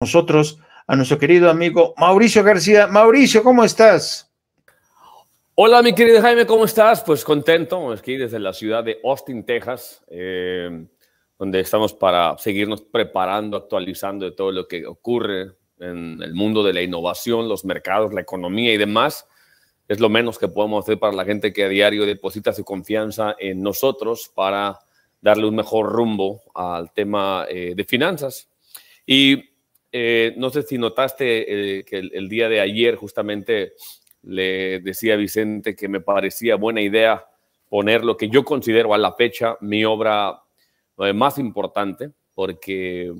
nosotros a nuestro querido amigo Mauricio García. Mauricio, ¿cómo estás? Hola, mi querido Jaime, ¿cómo estás? Pues contento, aquí desde la ciudad de Austin, Texas, eh, donde estamos para seguirnos preparando, actualizando de todo lo que ocurre en el mundo de la innovación, los mercados, la economía y demás. Es lo menos que podemos hacer para la gente que a diario deposita su confianza en nosotros para darle un mejor rumbo al tema eh, de finanzas. Y eh, no sé si notaste eh, que el, día de ayer justamente le decía a Vicente que me parecía buena idea poner lo que yo considero a la fecha mi obra eh, más importante, porque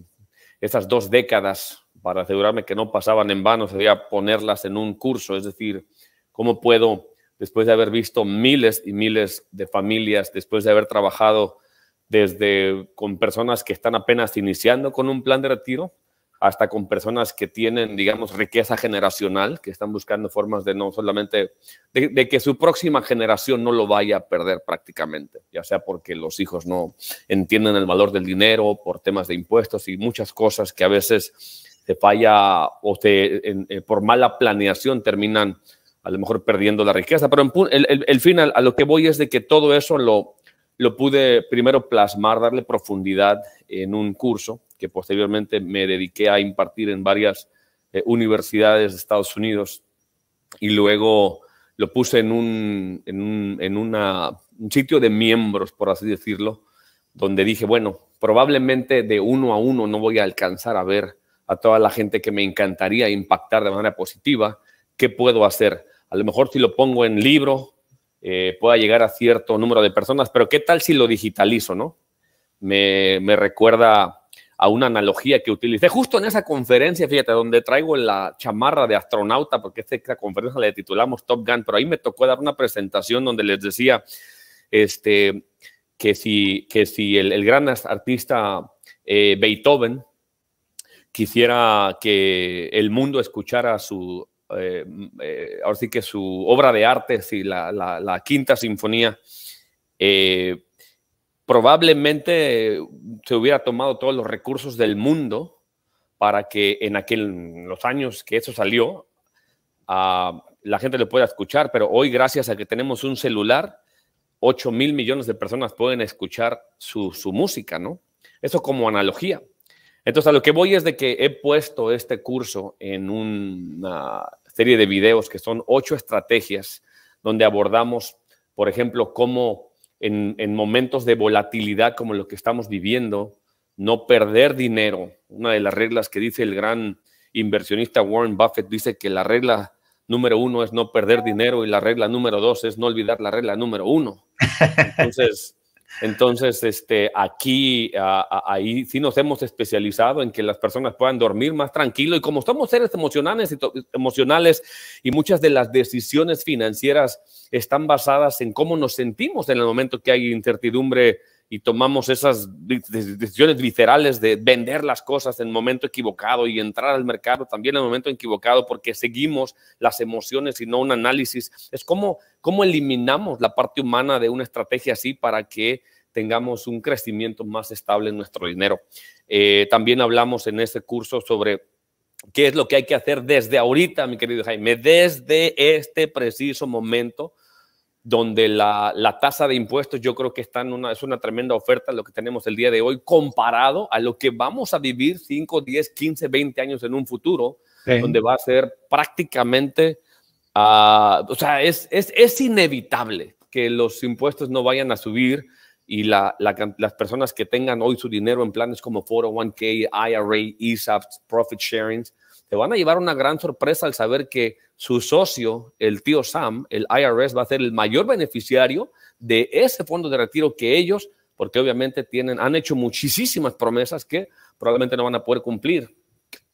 esas dos décadas, para asegurarme que no pasaban en vano, sería ponerlas en un curso, es decir, cómo puedo, después de haber visto miles y miles de familias, después de haber trabajado desde con personas que están apenas iniciando con un plan de retiro, hasta con personas que tienen, digamos, riqueza generacional, que están buscando formas de no solamente, de, que su próxima generación no lo vaya a perder prácticamente, ya sea porque los hijos no entienden el valor del dinero, por temas de impuestos y muchas cosas que a veces se falla o eh, por mala planeación terminan a lo mejor perdiendo la riqueza, pero el, final a lo que voy es de que todo eso lo, lo pude primero plasmar, darle profundidad en un curso que posteriormente me dediqué a impartir en varias eh, universidades de Estados Unidos y luego lo puse en, un, en, un, un sitio de miembros, por así decirlo, donde dije, bueno, probablemente de uno a uno no voy a alcanzar a ver a toda la gente que me encantaría impactar de manera positiva, ¿qué puedo hacer? A lo mejor si lo pongo en libro, eh, pueda llegar a cierto número de personas, pero ¿qué tal si lo digitalizo, no? Me, recuerda a una analogía que utilicé justo en esa conferencia, fíjate, donde traigo la chamarra de astronauta, porque esta conferencia la titulamos Top Gun, pero ahí me tocó dar una presentación donde les decía este, que si, que si el, gran artista eh, Beethoven quisiera que el mundo escuchara su eh, mm, eh, ahora sí que su obra de arte, la, quinta sinfonía, eh, probablemente se hubiera tomado todos los recursos del mundo para que en aquel, los años que eso salió, la gente lo pueda escuchar, pero hoy gracias a que tenemos un celular, 8 mil millones de personas pueden escuchar su, su música, ¿no? Eso como analogía. Entonces, a lo que voy es de que he puesto este curso en una serie de videos que son ocho estrategias donde abordamos, por ejemplo, cómo en, momentos de volatilidad como lo que estamos viviendo, no perder dinero. Una de las reglas que dice el gran inversionista Warren Buffett dice que la regla número uno es no perder dinero y la regla número dos es no olvidar la regla número uno. Entonces, entonces, este, aquí, ahí sí nos hemos especializado en que las personas puedan dormir más tranquilo y como somos seres emocionales y, emocionales y muchas de las decisiones financieras están basadas en cómo nos sentimos en el momento que hay incertidumbre y tomamos esas decisiones viscerales de vender las cosas en el momento equivocado y entrar al mercado también en el momento equivocado porque seguimos las emociones y no un análisis. Es como cómo eliminamos la parte humana de una estrategia así para que tengamos un crecimiento más estable en nuestro dinero. Eh, también hablamos en este curso sobre qué es lo que hay que hacer desde ahorita, mi querido Jaime, desde este preciso momento donde la, la, tasa de impuestos yo creo que está en una, es una tremenda oferta lo que tenemos el día de hoy comparado a lo que vamos a vivir 5, 10, 15, 20 años en un futuro, donde va a ser prácticamente, ah, o sea, es, es, es, inevitable que los impuestos no vayan a subir y la, las personas que tengan hoy su dinero en planes como 401k, IRA, ESAP, profit sharing, te van a llevar una gran sorpresa al saber que su socio, el tío Sam, el IRS, va a ser el mayor beneficiario de ese fondo de retiro que ellos, porque obviamente tienen, han hecho muchísimas promesas que probablemente no van a poder cumplir.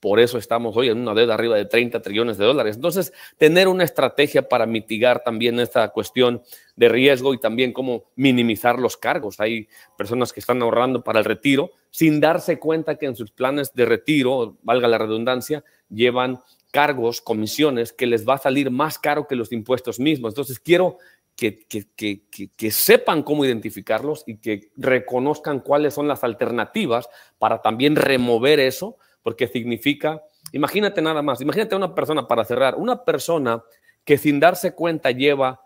Por eso estamos hoy en una deuda arriba de 30 trillones de dólares. Entonces, tener una estrategia para mitigar también esta cuestión de riesgo y también cómo minimizar los cargos. Hay personas que están ahorrando para el retiro sin darse cuenta que en sus planes de retiro, valga la redundancia, llevan cargos, comisiones, que les va a salir más caro que los impuestos mismos. Entonces, quiero que, que, sepan cómo identificarlos y que reconozcan cuáles son las alternativas para también remover eso porque significa, imagínate nada más, imagínate una persona, para cerrar, una persona que sin darse cuenta lleva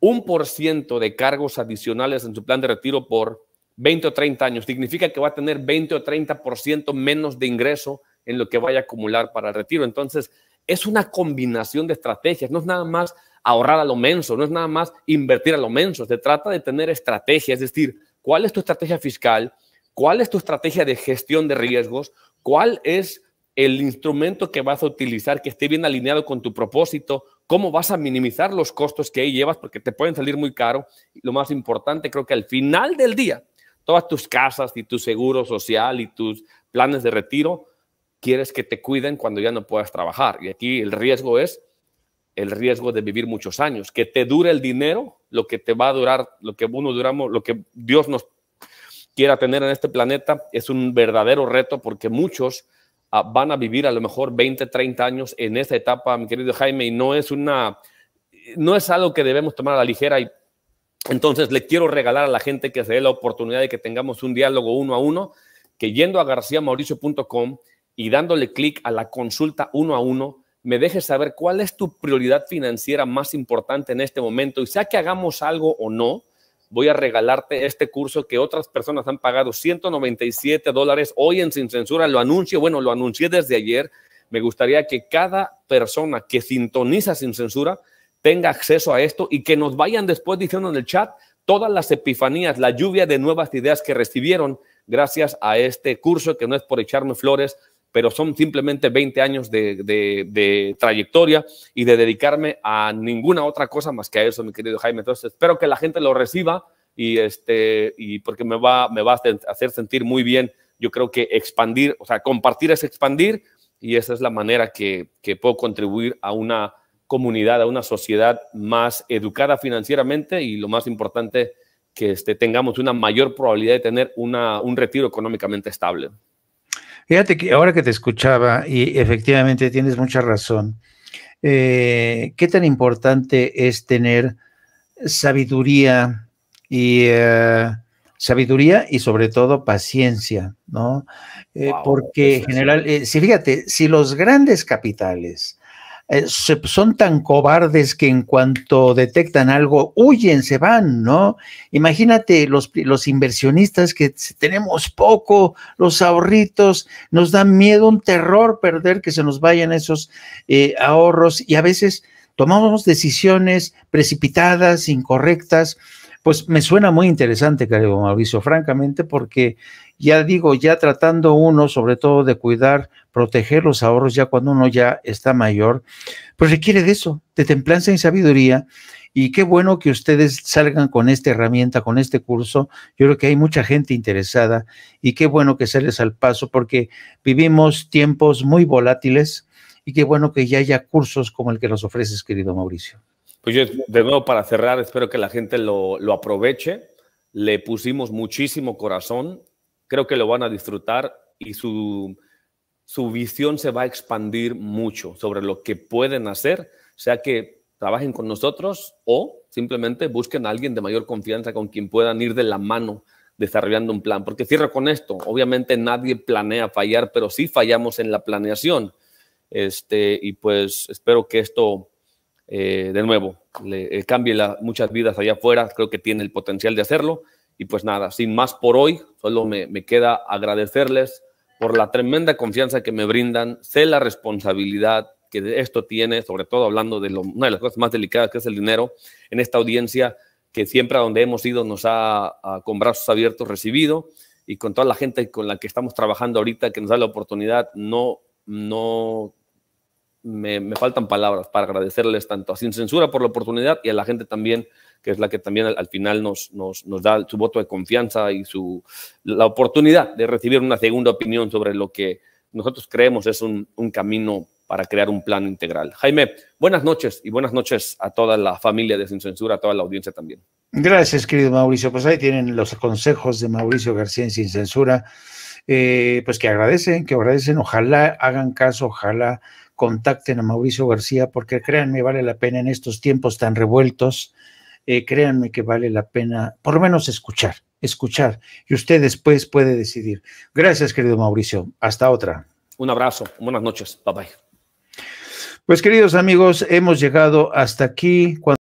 un por ciento de cargos adicionales en su plan de retiro por 20 o 30 años, significa que va a tener 20 o 30 por ciento menos de ingreso en lo que vaya a acumular para el retiro. Entonces, es una combinación de estrategias, no es nada más ahorrar a lo menso, no es nada más invertir a lo menso, se trata de tener estrategias, es decir, cuál es tu estrategia fiscal, cuál es tu estrategia de gestión de riesgos, cuál es el instrumento que vas a utilizar que esté bien alineado con tu propósito, cómo vas a minimizar los costos que ahí llevas, porque te pueden salir muy caros. lo más importante, creo que al final del día, todas tus casas y tu seguro social y tus planes de retiro, quieres que te cuiden cuando ya no puedas trabajar. Y aquí el riesgo es el riesgo de vivir muchos años, que te dure el dinero, lo que te va a durar, lo que uno duramos, lo que Dios nos quiera tener en este planeta es un verdadero reto porque muchos ah, van a vivir a lo mejor 20, 30 años en esta etapa, mi querido Jaime, y no es una, no es algo que debemos tomar a la ligera y entonces le quiero regalar a la gente que se dé la oportunidad de que tengamos un diálogo uno a uno, que yendo a garciamauricio.com y dándole clic a la consulta uno a uno, me dejes saber cuál es tu prioridad financiera más importante en este momento y sea que hagamos algo o no, voy a regalarte este curso que otras personas han pagado 197 dólares. Hoy en Sin Censura lo anuncio, bueno, lo anuncié desde ayer. Me gustaría que cada persona que sintoniza Sin Censura tenga acceso a esto y que nos vayan después diciendo en el chat todas las epifanías, la lluvia de nuevas ideas que recibieron gracias a este curso que no es por echarme flores, pero son simplemente 20 años de, trayectoria y de dedicarme a ninguna otra cosa más que a eso, mi querido Jaime. Entonces, espero que la gente lo reciba y, este, y porque me va, me va a hacer sentir muy bien. Yo creo que expandir, o sea, compartir es expandir y esa es la manera que, puedo contribuir a una comunidad, a una sociedad más educada financieramente y lo más importante, que este, tengamos una mayor probabilidad de tener un retiro económicamente estable. Fíjate que ahora que te escuchaba, y efectivamente tienes mucha razón, eh, qué tan importante es tener sabiduría y eh, sabiduría y sobre todo paciencia, ¿no? Eh, porque general, eh, si fíjate, si los grandes capitales eh, son tan cobardes que en cuanto detectan algo, huyen, se van, ¿no? Imagínate los, inversionistas que tenemos poco, los ahorritos, nos da miedo, un terror perder que se nos vayan esos eh, ahorros y a veces tomamos decisiones precipitadas, incorrectas, pues me suena muy interesante, querido Mauricio, francamente, porque ya digo, ya tratando uno sobre todo de cuidar, proteger los ahorros ya cuando uno ya está mayor, pues requiere de eso, de templanza y sabiduría. Y qué bueno que ustedes salgan con esta herramienta, con este curso. Yo creo que hay mucha gente interesada y qué bueno que les al paso porque vivimos tiempos muy volátiles y qué bueno que ya haya cursos como el que nos ofreces, querido Mauricio. Pues yo, de nuevo, para cerrar, espero que la gente lo, aproveche. Le pusimos muchísimo corazón, creo que lo van a disfrutar y su, visión se va a expandir mucho sobre lo que pueden hacer, O sea que trabajen con nosotros o simplemente busquen a alguien de mayor confianza con quien puedan ir de la mano desarrollando un plan. Porque cierro con esto, obviamente nadie planea fallar, pero sí fallamos en la planeación. Este, y pues espero que esto eh, de nuevo, le, eh, cambie muchas vidas allá afuera. Creo que tiene el potencial de hacerlo. Y pues nada, sin más por hoy, solo me, queda agradecerles por la tremenda confianza que me brindan. Sé la responsabilidad que esto tiene, sobre todo hablando de una de las cosas más delicadas que es el dinero, en esta audiencia que siempre a donde hemos ido nos ha con brazos abiertos recibido y con toda la gente con la que estamos trabajando ahorita que nos da la oportunidad, no, no me, faltan palabras para agradecerles tanto a Sin Censura por la oportunidad y a la gente también, que es la que también al, final nos, nos, da su voto de confianza y su, la oportunidad de recibir una segunda opinión sobre lo que nosotros creemos es un, camino para crear un plan integral. Jaime, buenas noches y buenas noches a toda la familia de Sin Censura, a toda la audiencia también. Gracias, querido Mauricio. Pues ahí tienen los consejos de Mauricio García en Sin Censura. Eh, pues que agradecen, que agradecen, ojalá hagan caso, ojalá contacten a Mauricio García, porque créanme, vale la pena en estos tiempos tan revueltos, eh, créanme que vale la pena, por lo menos escuchar, escuchar, y usted después puede decidir. Gracias, querido Mauricio. Hasta otra. Un abrazo, buenas noches, bye bye. Pues queridos amigos, hemos llegado hasta aquí. Cuando